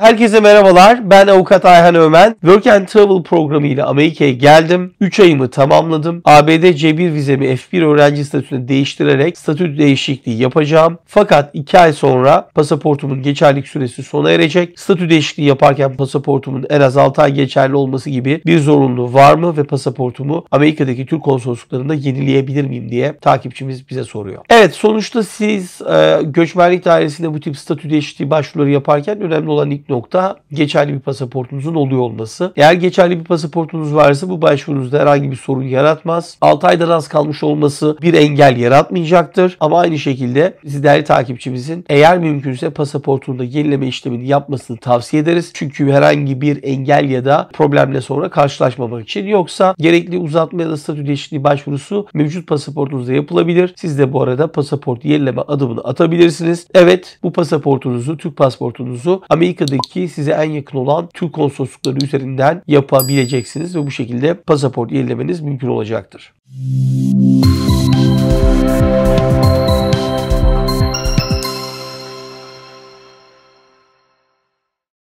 Herkese merhabalar. Ben avukat Ayhan Ömen. Work and Travel programı ile Amerika'ya geldim. 3 ayımı tamamladım. ABD C1 vizemi F1 öğrenci statüsüne değiştirerek statü değişikliği yapacağım. Fakat 2 ay sonra pasaportumun geçerlilik süresi sona erecek. Statü değişikliği yaparken pasaportumun en az 6 ay geçerli olması gibi bir zorunluluğu var mı ve pasaportumu Amerika'daki Türk konsolosluklarında yenileyebilir miyim diye takipçimiz bize soruyor. Evet sonuçta siz e, göçmenlik dairesinde bu tip statü değişikliği başvuruları yaparken önemli olan nokta geçerli bir pasaportunuzun oluyor olması. Eğer geçerli bir pasaportunuz varsa bu başvurunuzda herhangi bir sorun yaratmaz. 6 aydan az kalmış olması bir engel yaratmayacaktır. Ama aynı şekilde siz değerli takipçimizin eğer mümkünse pasaportunda yenileme işlemini yapmasını tavsiye ederiz. Çünkü herhangi bir engel ya da problemle sonra karşılaşmamak için. Yoksa gerekli uzatma ya da statü değişikliği başvurusu mevcut pasaportunuzda yapılabilir. Siz de bu arada pasaport yenileme adımını atabilirsiniz. Evet bu pasaportunuzu, Türk pasaportunuzu Amerika'da ülkenizdeki size en yakın olan Türk konsoloslukları üzerinden yapabileceksiniz ve bu şekilde pasaport yenilemeniz mümkün olacaktır. Müzik